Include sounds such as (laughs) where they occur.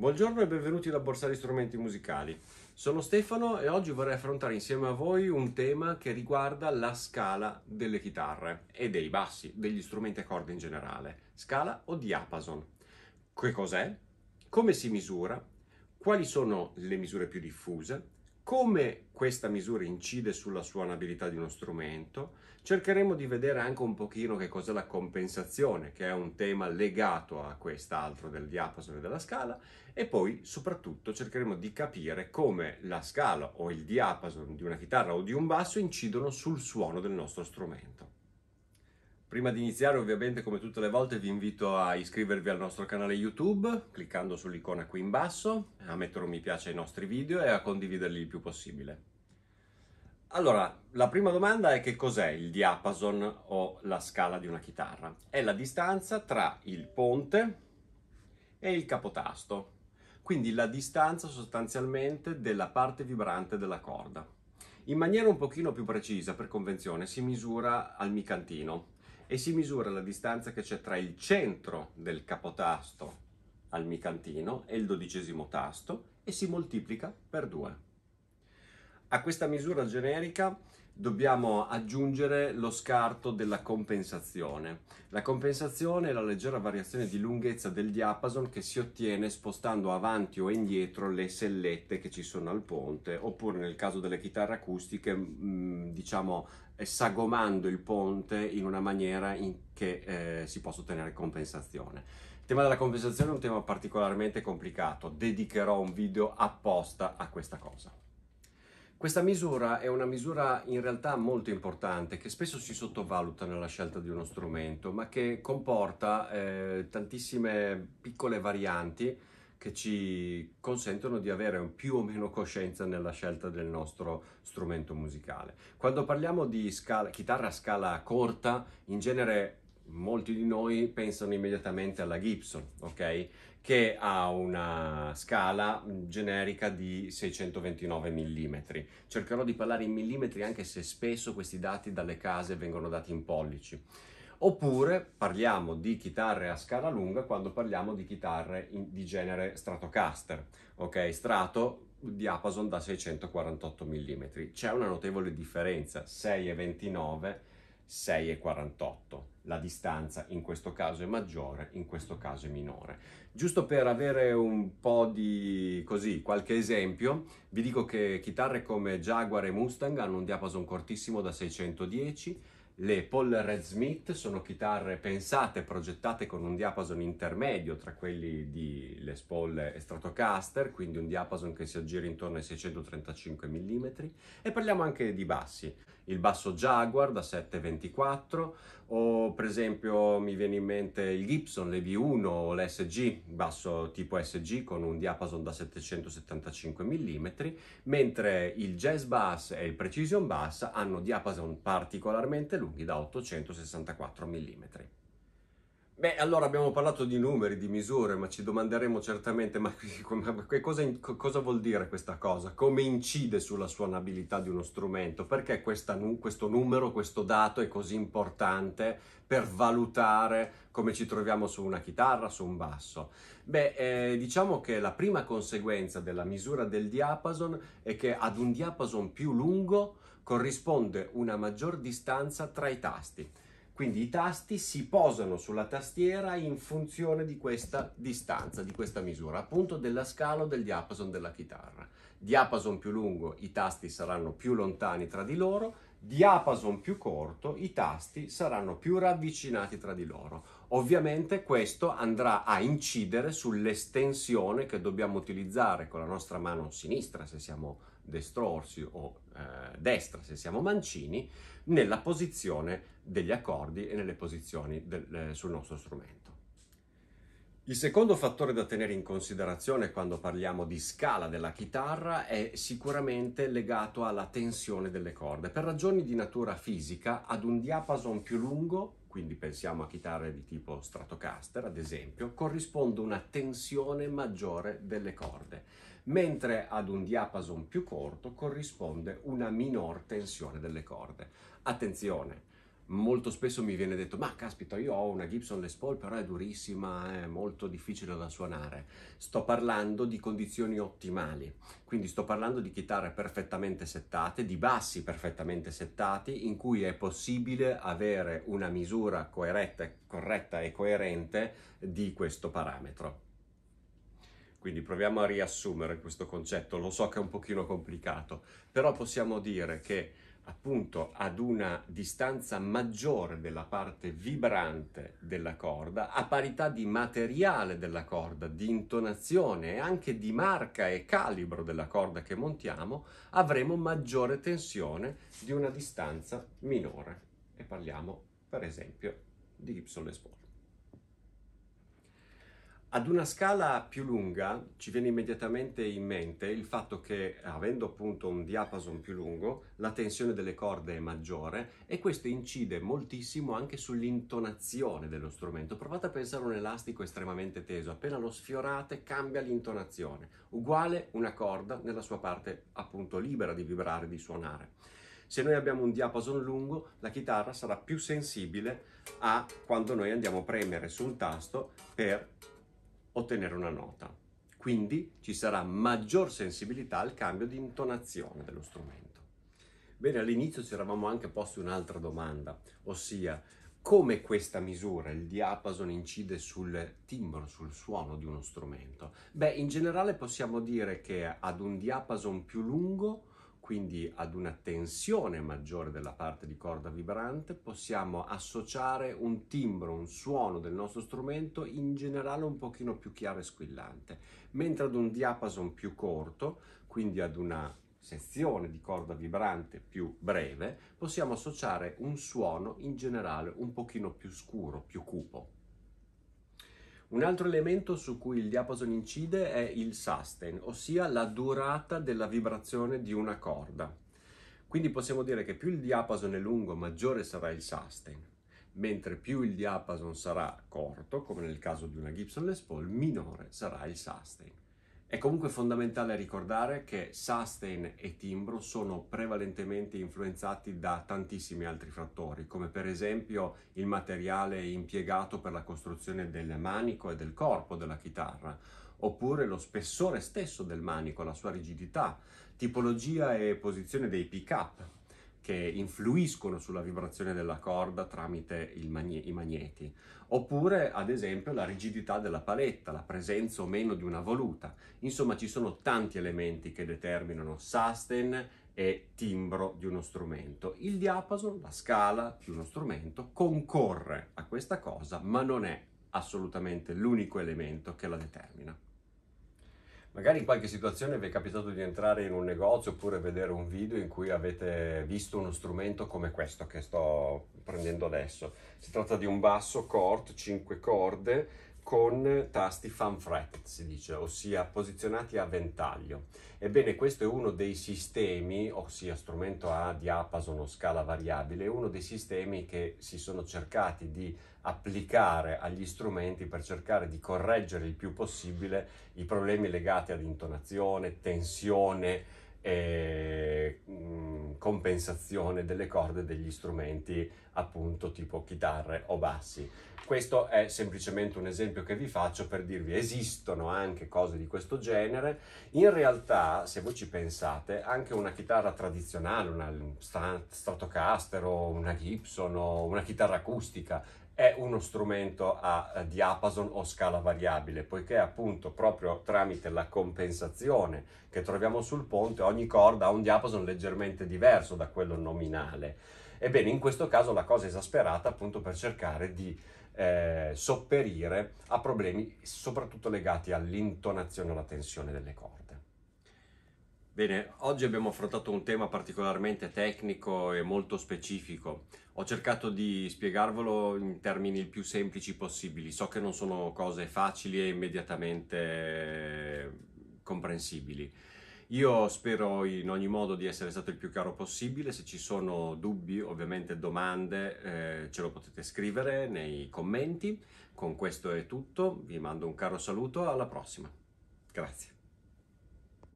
Buongiorno e benvenuti da Borsari Strumenti Musicali. Sono Stefano e oggi vorrei affrontare insieme a voi un tema che riguarda la scala delle chitarre e dei bassi, degli strumenti a corda in generale. Scala o diapason? Che cos'è? Come si misura? Quali sono le misure più diffuse? come questa misura incide sulla suonabilità di uno strumento, cercheremo di vedere anche un pochino che cos'è la compensazione, che è un tema legato a quest'altro del diapason e della scala, e poi soprattutto cercheremo di capire come la scala o il diapason di una chitarra o di un basso incidono sul suono del nostro strumento. Prima di iniziare ovviamente come tutte le volte vi invito a iscrivervi al nostro canale YouTube cliccando sull'icona qui in basso, a mettere un mi piace ai nostri video e a condividerli il più possibile. Allora, la prima domanda è che cos'è il diapason o la scala di una chitarra? È la distanza tra il ponte e il capotasto, quindi la distanza sostanzialmente della parte vibrante della corda. In maniera un pochino più precisa, per convenzione, si misura al micantino, e si misura la distanza che c'è tra il centro del capotasto al micantino e il dodicesimo tasto e si moltiplica per 2. A questa misura generica dobbiamo aggiungere lo scarto della compensazione. La compensazione è la leggera variazione di lunghezza del diapason che si ottiene spostando avanti o indietro le sellette che ci sono al ponte, oppure nel caso delle chitarre acustiche, mm, diciamo eh, sagomando il ponte in una maniera in che eh, si possa ottenere compensazione. Il tema della compensazione è un tema particolarmente complicato, dedicherò un video apposta a questa cosa. Questa misura è una misura in realtà molto importante che spesso si sottovaluta nella scelta di uno strumento, ma che comporta eh, tantissime piccole varianti che ci consentono di avere più o meno coscienza nella scelta del nostro strumento musicale. Quando parliamo di scala, chitarra a scala corta, in genere molti di noi pensano immediatamente alla Gibson, ok? Che ha una scala generica di 629 mm. Cercherò di parlare in millimetri anche se spesso questi dati dalle case vengono dati in pollici. Oppure parliamo di chitarre a scala lunga quando parliamo di chitarre in, di genere Stratocaster, ok? Strato diapason da 648 mm. C'è una notevole differenza, 6,29, 6,48 la distanza in questo caso è maggiore, in questo caso è minore. Giusto per avere un po' di così, qualche esempio, vi dico che chitarre come Jaguar e Mustang hanno un diapason cortissimo da 610 le Paul Red Smith sono chitarre pensate, progettate con un diapason intermedio tra quelli di Les Paul e Stratocaster, quindi un diapason che si aggira intorno ai 635 mm. E parliamo anche di bassi. Il basso Jaguar da 724 o per esempio mi viene in mente il Gibson, le v 1 o l'SG, basso tipo SG con un diapason da 775 mm, mentre il Jazz Bass e il Precision Bass hanno diapason particolarmente lunghi lunghi da 864 mm. Beh, allora abbiamo parlato di numeri, di misure, ma ci domanderemo certamente ma, (laughs) che cosa, cosa, vuol dire questa cosa? Come incide sulla suonabilità di uno strumento? Perché questa, questo numero, questo dato è così importante per valutare come ci troviamo su una chitarra, su un basso? Beh, eh, diciamo che la prima conseguenza della misura del diapason è che ad un diapason più lungo corrisponde una maggior distanza tra i tasti. Quindi i tasti si posano sulla tastiera in funzione di questa distanza, di questa misura, appunto della scala o del diapason della chitarra. Diapason più lungo i tasti saranno più lontani tra di loro, diapason più corto i tasti saranno più ravvicinati tra di loro. Ovviamente questo andrà a incidere sull'estensione che dobbiamo utilizzare con la nostra mano sinistra se siamo destrorsi o eh, destra se siamo mancini nella posizione degli accordi e nelle posizioni del, eh, sul nostro strumento. Il secondo fattore da tenere in considerazione quando parliamo di scala della chitarra è sicuramente legato alla tensione delle corde. Per ragioni di natura fisica, ad un diapason più lungo quindi pensiamo a chitarre di tipo Stratocaster ad esempio, corrisponde una tensione maggiore delle corde, mentre ad un diapason più corto corrisponde una minor tensione delle corde. Attenzione, molto spesso mi viene detto ma caspita io ho una Gibson Les Paul però è durissima, è molto difficile da suonare. Sto parlando di condizioni ottimali, quindi sto parlando di chitarre perfettamente settate, di bassi perfettamente settati in cui è possibile avere una misura coeretta, corretta e coerente di questo parametro. Quindi proviamo a riassumere questo concetto, lo so che è un pochino complicato, però possiamo dire che appunto ad una distanza maggiore della parte vibrante della corda, a parità di materiale della corda, di intonazione e anche di marca e calibro della corda che montiamo, avremo maggiore tensione di una distanza minore. E parliamo, per esempio, di Gibson Les Paul. Ad una scala più lunga ci viene immediatamente in mente il fatto che, avendo appunto un diapason più lungo, la tensione delle corde è maggiore e questo incide moltissimo anche sull'intonazione dello strumento. Provate a pensare a un elastico estremamente teso, appena lo sfiorate cambia l'intonazione, uguale una corda nella sua parte appunto libera di vibrare, di suonare. Se noi abbiamo un diapason lungo, la chitarra sarà più sensibile a quando noi andiamo a premere sul tasto per ottenere una nota. Quindi ci sarà maggior sensibilità al cambio di intonazione dello strumento. Bene, all'inizio ci eravamo anche posti un'altra domanda, ossia come questa misura, il diapason, incide sul timbro, sul suono di uno strumento? Beh, in generale possiamo dire che ad un diapason più lungo quindi ad una tensione maggiore della parte di corda vibrante, possiamo associare un timbro, un suono del nostro strumento in generale un pochino più chiaro e squillante, mentre ad un diapason più corto, quindi ad una sezione di corda vibrante più breve, possiamo associare un suono in generale un pochino più scuro, più cupo. Un altro elemento su cui il diapason incide è il sustain, ossia la durata della vibrazione di una corda. Quindi possiamo dire che più il diapason è lungo, maggiore sarà il sustain, mentre più il diapason sarà corto, come nel caso di una Gibson Les Paul, minore sarà il sustain. È comunque fondamentale ricordare che sustain e timbro sono prevalentemente influenzati da tantissimi altri fattori, come per esempio il materiale impiegato per la costruzione del manico e del corpo della chitarra, oppure lo spessore stesso del manico, la sua rigidità, tipologia e posizione dei pick-up, che influiscono sulla vibrazione della corda tramite magne- i magneti, oppure ad esempio la rigidità della paletta, la presenza o meno di una voluta. Insomma, ci sono tanti elementi che determinano sustain e timbro di uno strumento. Il diapason, la scala di uno strumento, concorre a questa cosa, ma non è assolutamente l'unico elemento che la determina. Magari in qualche situazione vi è capitato di entrare in un negozio oppure vedere un video in cui avete visto uno strumento come questo che sto prendendo adesso. Si tratta di un basso cort, 5 corde con tasti fan fret, si dice, ossia posizionati a ventaglio. Ebbene, questo è uno dei sistemi, ossia strumento a diapason o scala variabile, uno dei sistemi che si sono cercati di applicare agli strumenti per cercare di correggere il più possibile i problemi legati ad intonazione, tensione, eh, compensazione delle corde degli strumenti appunto tipo chitarre o bassi. Questo è semplicemente un esempio che vi faccio per dirvi esistono anche cose di questo genere. In realtà, se voi ci pensate, anche una chitarra tradizionale, una Stratocaster o una Gibson o una chitarra acustica è uno strumento a diapason o scala variabile, poiché appunto proprio tramite la compensazione che troviamo sul ponte ogni corda ha un diapason leggermente diverso da quello nominale. Ebbene, in questo caso la cosa è esasperata appunto per cercare di eh, sopperire a problemi soprattutto legati all'intonazione o alla tensione delle corde. Bene, oggi abbiamo affrontato un tema particolarmente tecnico e molto specifico. Ho cercato di spiegarvelo in termini il più semplici possibili. So che non sono cose facili e immediatamente comprensibili. Io spero in ogni modo di essere stato il più chiaro possibile, se ci sono dubbi, ovviamente domande, eh, ce lo potete scrivere nei commenti. Con questo è tutto, vi mando un caro saluto, alla prossima. Grazie.